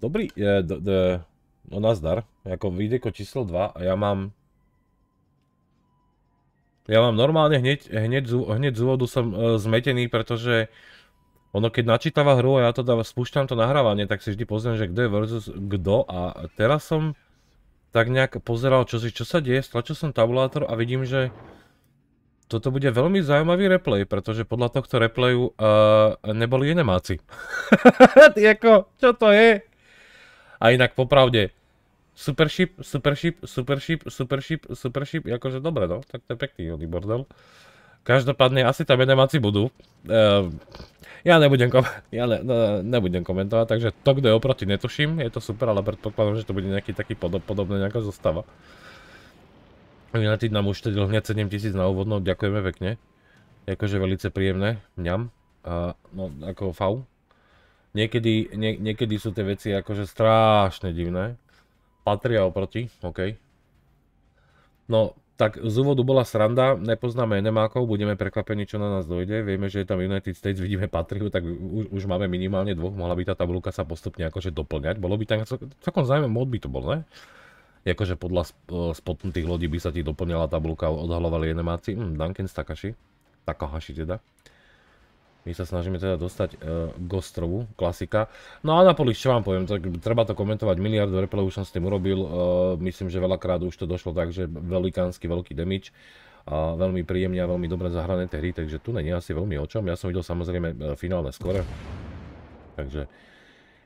Dobrý, je, d, d, no nazdar, ako videko číslo 2 a ja mám... Ja mám normálne hneď, hneď, hneď z úvodu som e, zmetený, pretože ono keď načítava hru a ja to dávam, spúšťam to nahrávanie, tak si vždy pozriem, že kto je versus kto a teraz som tak nejak pozeral, čo, si, čo sa deje, stlačil som tabulátor a vidím, že toto bude veľmi zaujímavý replay, pretože podľa tohto replayu uh, e, neboli jenemáci. Ty ako, čo to je? A inak popravde, Supership, Supership, Supership, Supership, Supership, akože dobre no, tak to je pekný oný no, bordel. No. Každopádne asi tam maci budú. Ehm, ja nebudem, kom ja ne, ne, nebudem komentovať, takže to, kto je oproti, netuším. Je to super, ale predpokladám, že to bude nejaký taký podob, podobný nejaká zostava. United nám už tedy hneď 7000 na úvodno ďakujeme pekne. Akože veľmi príjemné, mňam. no, ako V. Niekedy, nie, niekedy sú tie veci akože strašne divné. Patria oproti, OK. No, tak z úvodu bola sranda, nepoznáme enemákov, budeme prekvapení, čo na nás dojde. Vieme, že je tam United States, vidíme Patriu, tak už, už máme minimálne dvoch, mohla by tá tabulka sa postupne akože doplňať. Bolo by tam, celkom zaujímavé, mod by to bol, ne? Jakože podľa e, spotnutých lodí by sa ti doplňala tabulka, odhalovali enemáci. Hm, Duncan Takahashi. Takahashi teda. My sa snažíme teda dostať k e, ostrovu, klasika. No a Napoli, čo vám poviem, tak treba to komentovať miliardu replay už som s tým urobil. E, myslím, že veľakrát už to došlo tak, že velikánsky veľký demič. A veľmi príjemne a veľmi dobre zahrané tie hry, takže tu není asi veľmi o čom. Ja som videl samozrejme e, finálne skore. Takže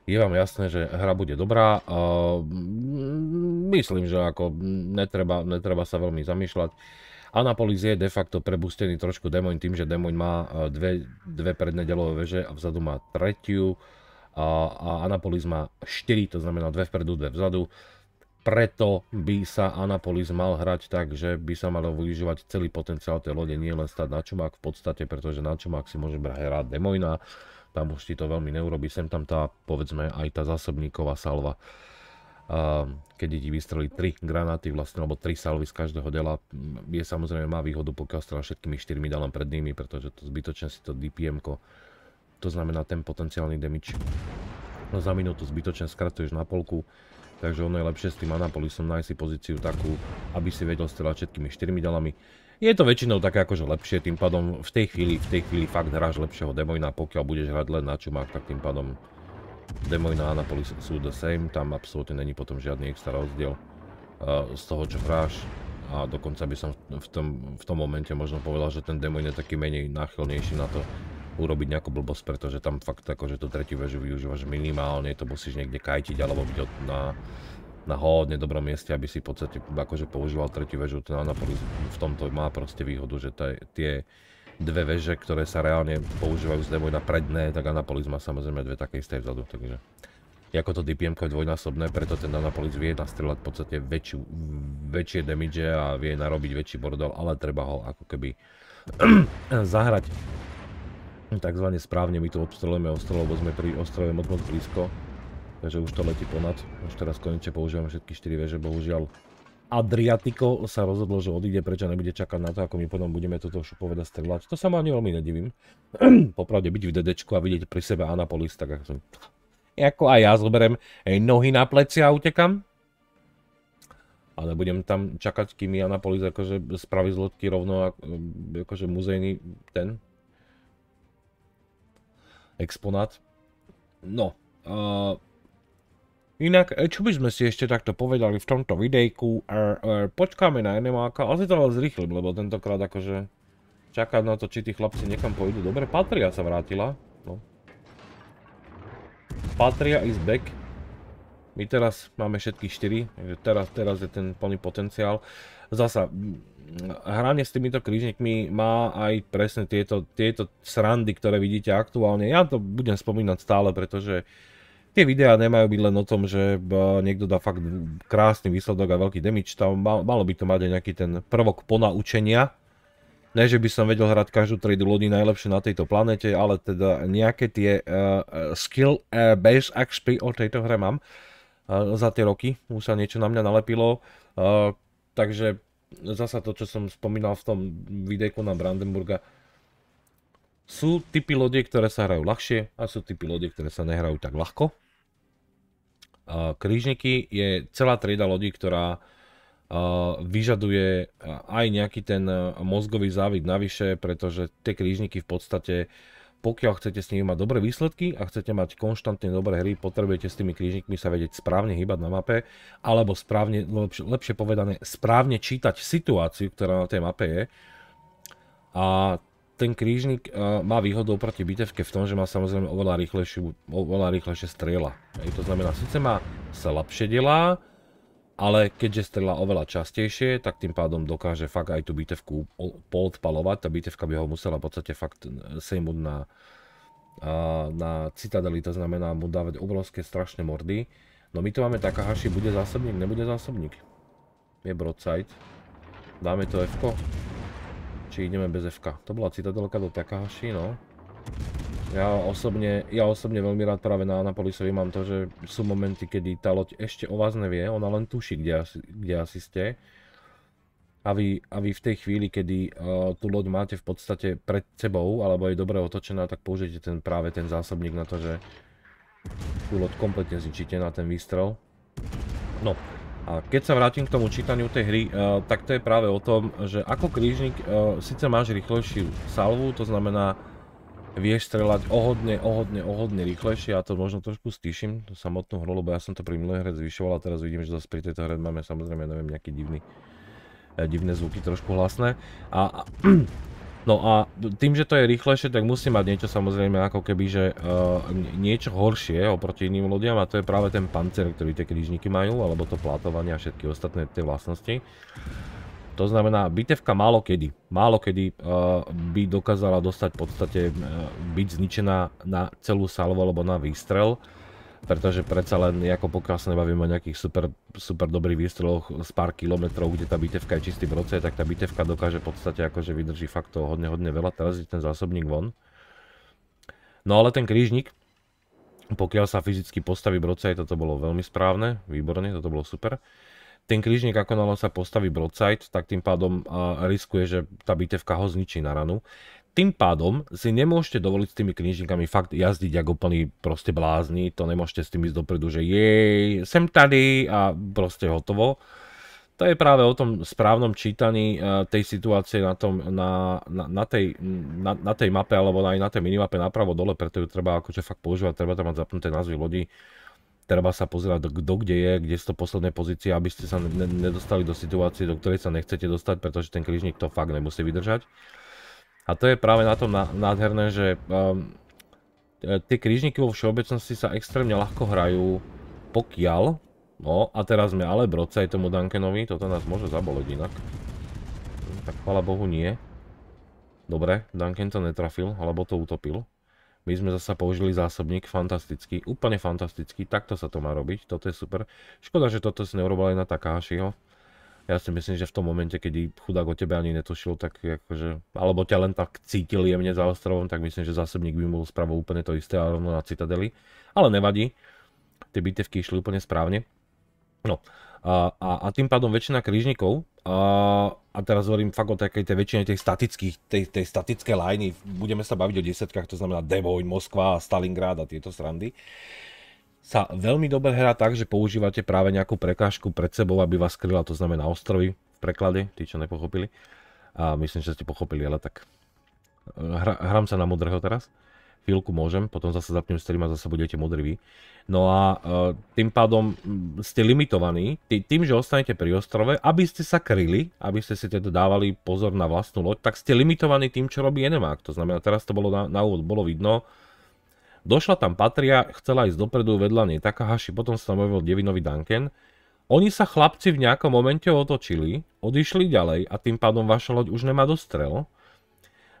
je vám jasné, že hra bude dobrá. Mm, myslím, že ako netreba, netreba sa veľmi zamýšľať. Anapolis je de facto prebustený trošku Demoin tým, že Demoin má e, dve, dve predné delové veže a vzadu má tretiu a, a Anapolis má 4, to znamená dve vpredu, dve vzadu. Preto by sa Anapolis mal hrať tak, že by sa malo využívať celý potenciál tej lode, nie len stať na čumák v podstate, pretože na čumák si môže brať hrať demoina. tam už ti to veľmi neurobi, sem tam tá, povedzme, aj tá zásobníková salva Ehm, keď ti vystrelí 3 granáty, vlastne, alebo 3 salvy z každého dela, mm, je samozrejme má výhodu, pokiaľ strela všetkými 4 dalom pred nimi, pretože to zbytočne si to dpm -ko. to znamená ten potenciálny damage no za minútu zbytočne skracuješ na polku, takže ono je lepšie s tým Anapolisom nájsť si pozíciu takú, aby si vedel strelať všetkými 4 dalami. Je to väčšinou také akože lepšie, tým pádom v tej chvíli, v tej chvíli fakt hráš lepšieho demojna, pokiaľ budeš hrať len na čumák, tak tým pádom Demoin a Anapolis sú the same, tam absolútne není potom žiadny extra rozdiel eh, z toho, čo hráš. A dokonca by som v tom, v tom momente možno povedal, že ten Demoin je taký menej náchylnejší na to urobiť nejakú blbosť, pretože tam fakt ako, že to tretiu väžu využívaš minimálne, to musíš niekde kajtiť alebo byť na, na hodne dobrom mieste, aby si v podstate akože používal tretiu väžu, ten Anapolis v tomto má proste výhodu, že tie dve veže, ktoré sa reálne používajú z demoj na predné, tak Anapolis má samozrejme dve také isté vzadu, takže... Jako to dpm je dvojnásobné, preto ten Anapolis vie nastrieľať v podstate väčšiu, väčšie damage a vie narobiť väčší bordel, ale treba ho ako keby zahrať takzvané správne, my tu obstrelujeme ostrel, lebo sme pri ostrove moc moc blízko, takže už to letí ponad, už teraz konečne používame všetky 4 veže, bohužiaľ Adriatico sa rozhodlo, že odíde preč a nebude čakať na to, ako my potom budeme toto šupoveda strelať. To sa ma ani veľmi nedivím. Popravde byť v dedečku a vidieť pri sebe Anapolis, tak ako som... Ako aj ja zoberiem nohy na pleci a utekam. Ale budem tam čakať, kým Anapolis akože spraví z lodky rovno akože muzejný ten exponát. No, uh, Inak, e, čo by sme si ešte takto povedali v tomto videjku, er, er, počkáme na enemáka, asi to ale zrýchlim, lebo tentokrát akože čakať na to, či tí chlapci niekam pôjdu. Dobre, Patria sa vrátila, no. Patria is back. My teraz máme všetky 4, takže teraz, teraz je ten plný potenciál. Zasa, mm, hranie s týmito krížnikmi má aj presne tieto, tieto srandy, ktoré vidíte aktuálne. Ja to budem spomínať stále, pretože uh, tie videá nemajú byť len o tom, že niekto dá fakt krásny výsledok a veľký damage, tam malo by to mať aj nejaký ten prvok ponaučenia. Ne, že by som vedel hrať každú trade lodi najlepšie na tejto planete, ale teda nejaké tie eh, eh, skill eh, base XP o tejto hre mám za tie roky, už sa niečo na mňa nalepilo, takže zasa to, čo som spomínal v tom videjku na Brandenburga, sú typy lodie, ktoré sa hrajú ľahšie a sú typy lodie, ktoré sa nehrajú tak ľahko. Krížniky je celá trieda lodí, ktorá vyžaduje aj nejaký ten mozgový závid navyše, pretože tie krížniky v podstate, pokiaľ chcete s nimi mať dobré výsledky a chcete mať konštantne dobré hry, potrebujete s tými krížnikmi sa vedieť správne hýbať na mape, alebo správne, lepšie, lepšie povedané, správne čítať situáciu, ktorá na tej mape je. A ten krížnik uh, má výhodu oproti bitevke v tom, že má samozrejme oveľa, rýchlejšie, oveľa rýchlejšie strieľa. Ej, to znamená, síce má sa lepšie delá, ale keďže strela oveľa častejšie, tak tým pádom dokáže fakt aj tú bitevku poodpalovať. Tá bitevka by ho musela v podstate fakt eh, sejmúť na, eh, na citadeli, to znamená mu dávať obrovské strašné mordy. No my tu máme Takahashi, bude zásobník, nebude zásobník. Je broadside. Dáme to F-ko. Či ideme bez FK. To bola citadelka do Takahashi, no. Ja osobne, ja osobne veľmi rád práve na Anapolisovi mám to, že sú momenty, kedy tá loď ešte o vás nevie, ona len tuší, kde asi, kde asi ste. A vy, a vy v tej chvíli, kedy uh, tú loď máte v podstate pred sebou, alebo je dobre otočená, tak použijete ten, práve ten zásobník na to, že tú loď kompletne zničíte na ten výstrel. No, a keď sa vrátim k tomu čítaniu tej hry, eh, tak to je práve o tom, že ako krížnik eh, síce máš rýchlejšiu salvu, to znamená, vieš strelať ohodne, ohodne, ohodne rýchlejšie, ja to možno trošku stíšim, tú samotnú hru, lebo ja som to pri minulej hre zvyšoval a teraz vidím, že zase pri tejto hre máme samozrejme, neviem, nejaké eh, divné zvuky trošku hlasné. A No a tým, že to je rýchlejšie, tak musí mať niečo samozrejme ako keby, že uh, niečo horšie oproti iným lodiam a to je práve ten pancer, ktorý tie krížniky majú, alebo to plátovanie a všetky ostatné tie vlastnosti. To znamená, bitevka málo kedy, málo kedy uh, by dokázala dostať v podstate, uh, byť zničená na celú salvu alebo na výstrel pretože predsa len, ako pokiaľ sa nebavíme o nejakých super, super dobrých výstreloch z pár kilometrov, kde tá bitevka je čistý broce, tak tá bitevka dokáže v podstate akože vydrží fakt to hodne, hodne veľa. Teraz je ten zásobník von. No ale ten krížnik, pokiaľ sa fyzicky postaví Broadside, toto bolo veľmi správne, výborne, toto bolo super. Ten krížnik, ako sa postaví Broadside, tak tým pádom riskuje, že tá bitevka ho zničí na ranu tým pádom si nemôžete dovoliť s tými knižníkami fakt jazdiť ako úplný proste blázni, to nemôžete s tým ísť dopredu, že jej, sem tady a proste hotovo. To je práve o tom správnom čítaní e, tej situácie na, tom, na, na, na, tej, na, na tej mape alebo aj na tej minimape napravo dole, preto ju treba akože fakt používať, treba tam mať zapnuté názvy lodi, treba sa pozerať, kto kde je, kde sú to posledné pozície, aby ste sa ne, nedostali do situácie, do ktorej sa nechcete dostať, pretože ten križník to fakt nemusí vydržať. A to je práve na tom nádherné, že um, e, tie krížniky vo všeobecnosti sa extrémne ľahko hrajú, pokiaľ, no a teraz sme ale broce aj tomu Duncanovi, toto nás môže zaboliť inak. Hm, tak chvala bohu nie. Dobre, Duncan to netrafil, alebo to utopil. My sme zasa použili zásobník, fantastický, úplne fantastický, takto sa to má robiť, toto je super. Škoda, že toto si neurobali na Takahashiho ja si myslím, že v tom momente, keď chudák o tebe ani netušil, tak akože, alebo ťa len tak cítil jemne za ostrovom, tak myslím, že zásobník by mu spravo úplne to isté a rovno na Citadeli. Ale nevadí, tie bitevky išli úplne správne. No a, a, a tým pádom väčšina krížnikov, a, a teraz hovorím fakt o takej tej väčšine tej statických, tej, tej statické lajny, budeme sa baviť o desiatkách, to znamená Devoj, Moskva, Stalingrad a tieto srandy, uh, sa veľmi dobre hrá tak, že používate práve nejakú prekážku pred sebou, aby vás skryla, to znamená ostrovy v preklade, tí čo nepochopili. A myslím, že ste pochopili, ale tak eh, Hra, hrám sa na modrého teraz. Chvíľku môžem, potom zase zapnem stream a zase budete modrý. vy. No a e, tým pádom mm, ste limitovaní tý, tým, že ostanete pri ostrove, aby ste sa kryli, aby ste si teda dávali pozor na vlastnú loď, tak ste limitovaní tým, čo robí Enemák. To znamená, teraz to bolo na, na úvod, bolo vidno, Došla tam Patria, chcela ísť dopredu vedľa nej Takahashi, potom sa tam objavil Devinovi Duncan. Oni sa chlapci v nejakom momente otočili, odišli ďalej a tým pádom vaša loď už nemá dostrel.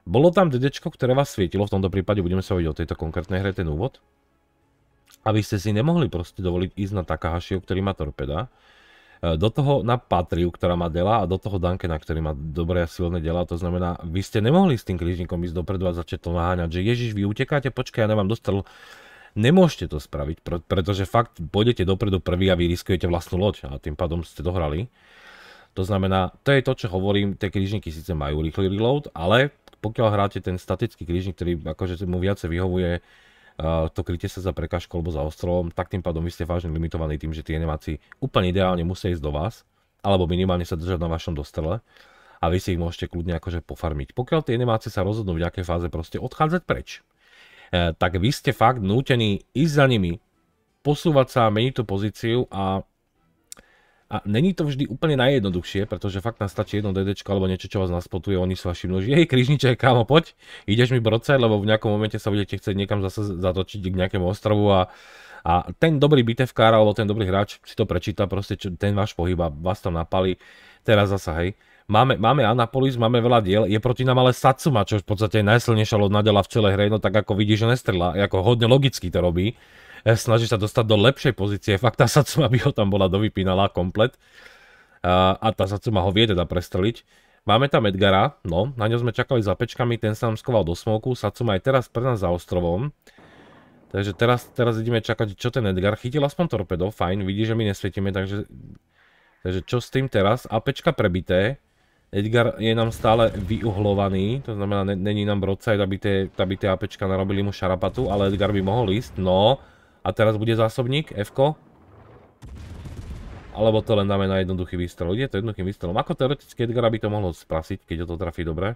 Bolo tam dedečko, ktoré vás svietilo, v tomto prípade budeme sa vedieť o tejto konkrétnej hre ten úvod. Aby ste si nemohli proste dovoliť ísť na Takahashiho, ktorý má torpeda Eh, do toho na Patriu, ktorá má dela a do toho Duncana, ktorý má dobré a silné dela. To znamená, vy ste nemohli s tým krížnikom ísť dopredu a začať to naháňať, že Ježiš, vy utekáte, počkaj, ja nemám dostal. Nemôžete to spraviť, pretože fakt pôjdete dopredu prvý a vy riskujete vlastnú loď a tým pádom ste dohrali. To znamená, to je to, čo hovorím, tie križníky síce majú rýchly reload, ale pokiaľ hráte ten statický krížnik, ktorý akože mu viacej vyhovuje, Eh, to kryte sa za prekažkou alebo za ostrovom. tak tým pádom vy ste vážne limitovaní tým, že tie animácie úplne ideálne musia ísť do vás, alebo minimálne sa držať na vašom dostrele a vy si ich môžete kľudne akože pofarmiť. Pokiaľ tie animácie sa rozhodnú v nejakej fáze proste odchádzať preč, eh, tak vy ste fakt nútení ísť za nimi, posúvať sa, meniť tú pozíciu a a není to vždy úplne najjednoduchšie, pretože fakt nám stačí jedno DD alebo niečo, čo vás naspotuje, oni sú vaši množi. hej, križniče, kámo, poď, ideš mi brocať, lebo v nejakom momente sa budete chcieť niekam zase zatočiť k nejakému ostrovu a, a ten dobrý bitevkár alebo ten dobrý hráč si to prečíta, proste čo, ten váš pohyb a vás tam napali. Teraz zasa, hej. Máme, máme Anapolis, máme veľa diel, je proti nám ale Satsuma, čo v podstate je najsilnejšia lodná v celej hre, no tak ako vidíš, že nestrela, ako hodne logicky to robí Eh, snaží sa dostať do lepšej pozície. Fakt tá Satsuma by ho tam bola dovypínala komplet. A, tá Satsuma ho vie teda prestreliť. Máme tam Edgara, no, na ňo sme čakali za pečkami, ten sa nám skoval do smoku, Satsuma je teraz pre nás za ostrovom. Takže teraz, teraz ideme čakať, čo ten Edgar chytil, aspoň torpedo, fajn, vidí, že my nesvietime, takže, takže čo s tým teraz? APčka prebité, Edgar je nám stále vyuhlovaný, to znamená, není nám brodside, aby tie, aby tie APčka narobili mu šarapatu, ale Edgar by mohol ísť, no, a teraz bude zásobník, f -ko. Alebo to len dáme na jednoduchý výstrel. Ide to jednoduchým výstrelom. Ako teoreticky Edgara by to mohlo sprasiť, keď ho to trafí dobre?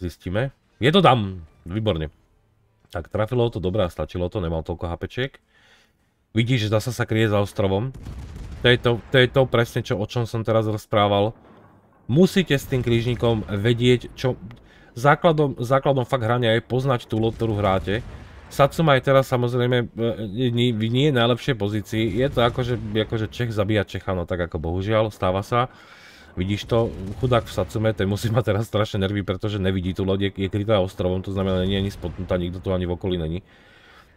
Zistíme. Je to tam! Výborne. Tak, trafilo to dobre a stačilo to, nemal toľko HPčiek. Vidíš, že zasa sa kryje za ostrovom. To je to, to je to presne, čo, o čom som teraz rozprával. Musíte s tým krížnikom vedieť, čo... Základom, základom fakt hrania je poznať tú loď, ktorú hráte Satsuma je teraz samozrejme e, v nie najlepšej pozícii. Je to akože, akože Čech zabíja Čecha, no tak ako bohužiaľ, stáva sa. Vidíš to, chudák v Satsume, ten musí mať teraz strašné nervy, pretože nevidí tú loď, je, je krytá ostrovom, to znamená, nie je ani spotnutá, nikto tu ani v okolí není.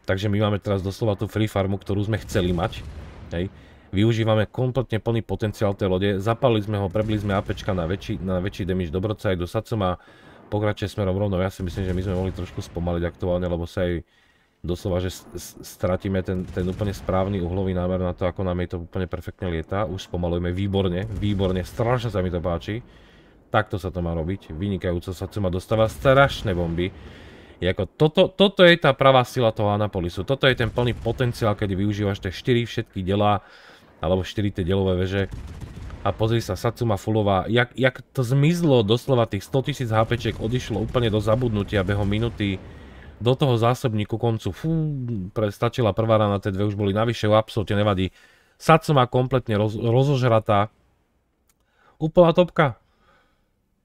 Takže my máme teraz doslova tú free farmu, ktorú sme chceli mať. Hej. Využívame kompletne plný potenciál tej lode, zapalili sme ho, prebili sme APčka na väčší, na väčší damage dobroca aj do Satsuma, pokračuje smerom rovno, ja si myslím, že my sme mohli trošku spomaliť aktuálne, lebo sa aj doslova, že stratíme ten, ten úplne správny uhlový námer na to, ako nám je to úplne perfektne lieta. Už spomalujeme výborne, výborne, strašne sa mi to páči. Takto sa to má robiť, vynikajúco sa Cuma dostáva strašné bomby. Jako toto, toto je tá pravá sila toho Anapolisu, toto je ten plný potenciál, kedy využívaš tie 4 všetky delá, alebo 4 tie delové veže. A pozri sa, Satsuma Fulová, jak, jak to zmizlo doslova tých 100 000 HPček, odišlo úplne do zabudnutia behom minuty do toho zásobníku koncu. Fú, stačila prvá rana, tie dve už boli navyše, absolútne nevadí. Saco má kompletne roz, rozožratá. Úplná topka.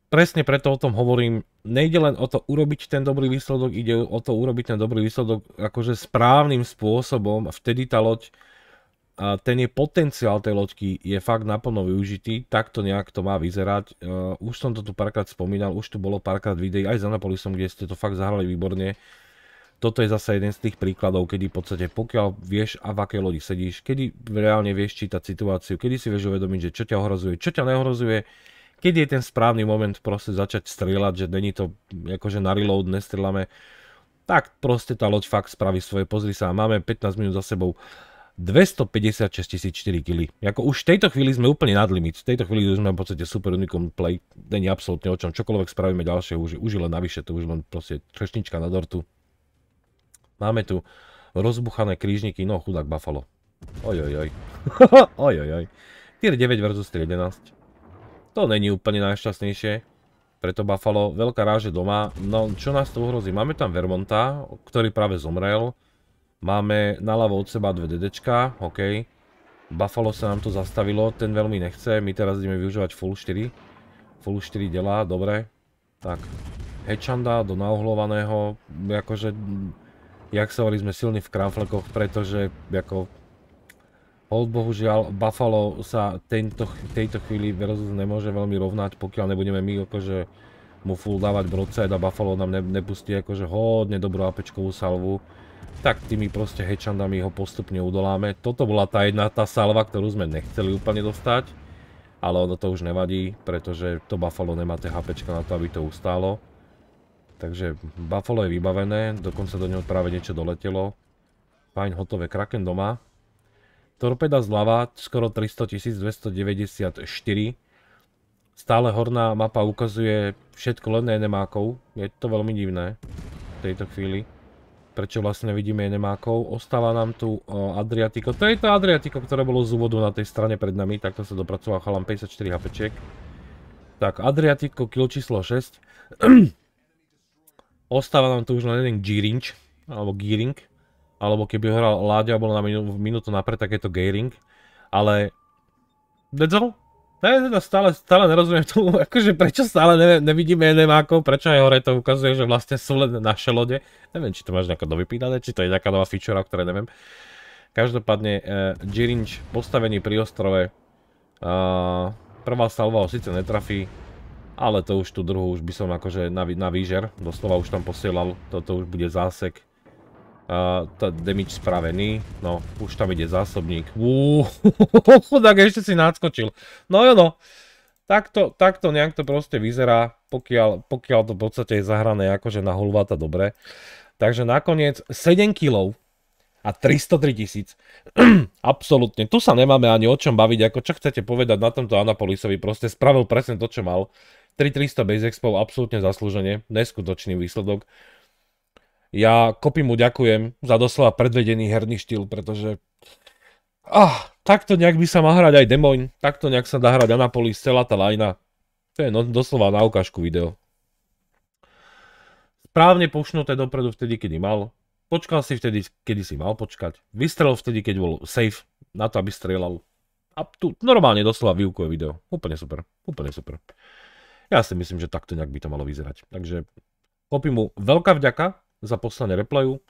Presne preto o tom hovorím. Nejde len o to urobiť ten dobrý výsledok, ide o to urobiť ten dobrý výsledok akože správnym spôsobom vtedy tá loď ten je potenciál tej loďky je fakt naplno využitý, takto nejak to má vyzerať. E, už som to tu párkrát spomínal, už tu bolo párkrát videí aj za Napolisom, kde ste to fakt zahrali výborne. Toto je zase jeden z tých príkladov, kedy v podstate pokiaľ vieš a v akej lodi sedíš, kedy reálne vieš čítať situáciu, kedy si vieš uvedomiť, že čo ťa ohrozuje, čo ťa neohrozuje, kedy je ten správny moment proste začať strieľať, že není to akože na reload, nestrieľame, tak proste tá loď fakt spraví svoje, pozri sa, máme 15 minút za sebou, 256 4 kg. Jako už v tejto chvíli sme úplne nad limit. V tejto chvíli už sme v podstate super unikum play. Není absolútne o čom. Čokoľvek spravíme ďalšie už, už je len navyše. To už len proste trešnička na dortu. Máme tu rozbuchané krížniky. No, chudák Buffalo. Ojojoj. Ojojoj. Tier 9 versus 11. To není úplne najšťastnejšie. Preto Buffalo. Veľká ráže doma. No, čo nás to ohrozí? Máme tam Vermonta, ktorý práve zomrel. Máme naľavo od seba dve DDčka, OK. Buffalo sa nám to zastavilo, ten veľmi nechce, my teraz ideme využívať full 4. Full 4 delá, dobre. Tak, Hečanda do naohľovaného. akože, jak sa hovorí, sme silní v kramflekoch, pretože, ako, hold bohužiaľ, Buffalo sa tento, tejto chvíli versus nemôže veľmi rovnať, pokiaľ nebudeme my, akože, mu full dávať broadside a Buffalo nám ne, nepustí, akože, hodne dobrú APčkovú salvu tak tými proste hečandami ho postupne udoláme. Toto bola tá jedna, tá salva, ktorú sme nechceli úplne dostať, ale ono to už nevadí, pretože to Buffalo nemá THP na to, aby to ustálo. Takže Buffalo je vybavené, dokonca do neho práve niečo doletelo. Fajn, hotové, Kraken doma. Torpeda zľava, skoro 300 294. Stále horná mapa ukazuje všetko len nemákov. Je to veľmi divné v tejto chvíli prečo vlastne vidíme jej nemákov. Ostáva nám tu e, Adriatiko. To je to Adriatiko, ktoré bolo z úvodu na tej strane pred nami. Takto sa dopracoval chalám 54 HPček. Tak, Adriatiko, kill číslo 6. Ostáva nám tu už len jeden Girinch, alebo Gearing. Alebo keby hral Láďa, bol na minútu napred, tak je to Gearing. Ale... all? No ja teda stále, stále nerozumiem tomu, akože prečo stále ne, nevidíme enemákov, prečo aj hore to ukazuje, že vlastne sú len naše lode. Neviem, či to máš nejaké dovypínané, či to je nejaká nová feature, ktoré neviem. Každopádne, uh, eh, Jirinč postavený pri ostrove. Uh, prvá salva ho síce netrafí, ale to už tú druhú už by som akože na, na výžer, doslova už tam posielal, toto už bude zásek. Uh, damage spravený. No, už tam ide zásobník. Uuuu, tak ešte si nadskočil. No jo no. Takto, takto nejak to proste vyzerá, pokiaľ, pokiaľ to v podstate je zahrané akože na hulváta dobre. Takže nakoniec 7 kilov a 303 tisíc. Absolutne. Tu sa nemáme ani o čom baviť, ako čo chcete povedať na tomto Anapolisovi. Proste spravil presne to, čo mal. 3300 base expo, absolútne zaslúženie. Neskutočný výsledok. Ja kopy mu ďakujem za doslova predvedený herný štýl, pretože ah, takto nejak by sa má hrať aj Demoň, takto nejak sa dá hrať Anapolis, celá tá lajna. To je no, doslova na ukážku video. Správne pušnuté dopredu vtedy, kedy mal. Počkal si vtedy, kedy si mal počkať. Vystrelil vtedy, keď bol safe na to, aby strelal. A tu normálne doslova výukové video. Úplne super, úplne super. Ja si myslím, že takto nejak by to malo vyzerať. Takže mu veľká vďaka za poslanie replayu.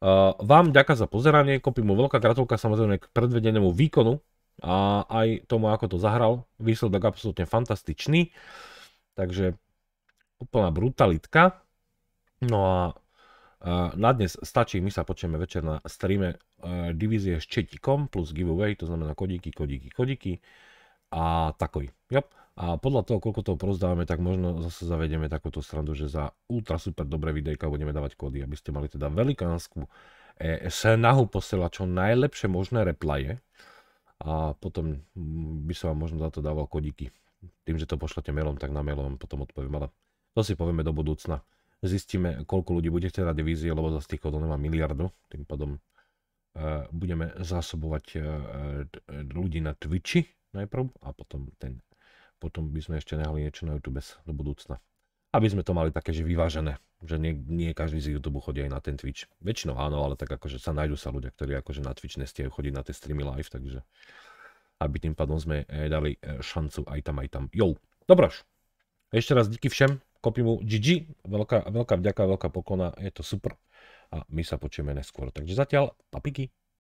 Uh, vám ďaká za pozeranie, kopím mu veľká gratulka samozrejme k predvedenému výkonu a aj tomu, ako to zahral. Výsledok absolútne fantastičný, takže úplná brutalitka. No a uh, na dnes stačí, my sa počujeme večer na streame uh, divízie s četikom plus giveaway, to znamená kodíky, kodíky, kodíky a takový. Yep. A podľa toho, koľko toho prozdávame, tak možno zase zavedieme takúto strandu, že za ultra super dobré videjka budeme dávať kódy, aby ste mali teda velikánsku e, snahu posielať čo najlepšie možné replaje a potom by som vám možno za to dával kodiky. Tým, že to pošlete mailom, tak na mailom potom odpoviem, ale to si povieme do budúcna. Zistíme, koľko ľudí bude chcieť na vízie, lebo za tých kodov nemá miliardu, tým pádom e, budeme zásobovať e, ľudí na Twitchi najprv a potom ten potom by sme ešte nehali niečo na YouTube do budúcna. Aby sme to mali také, že vyvážené, že nie, nie každý z YouTube chodí aj na ten Twitch. Väčšinou áno, ale tak akože sa nájdú sa ľudia, ktorí akože na Twitch nestiajú chodiť na tie streamy live, takže aby tým pádom sme e, dali e, šancu aj tam, aj tam. Jo, dobroš. Ešte raz díky všem, Kopimu GG, veľká, veľká vďaka, veľká pokona, je to super a my sa počujeme neskôr. Takže zatiaľ, papiky.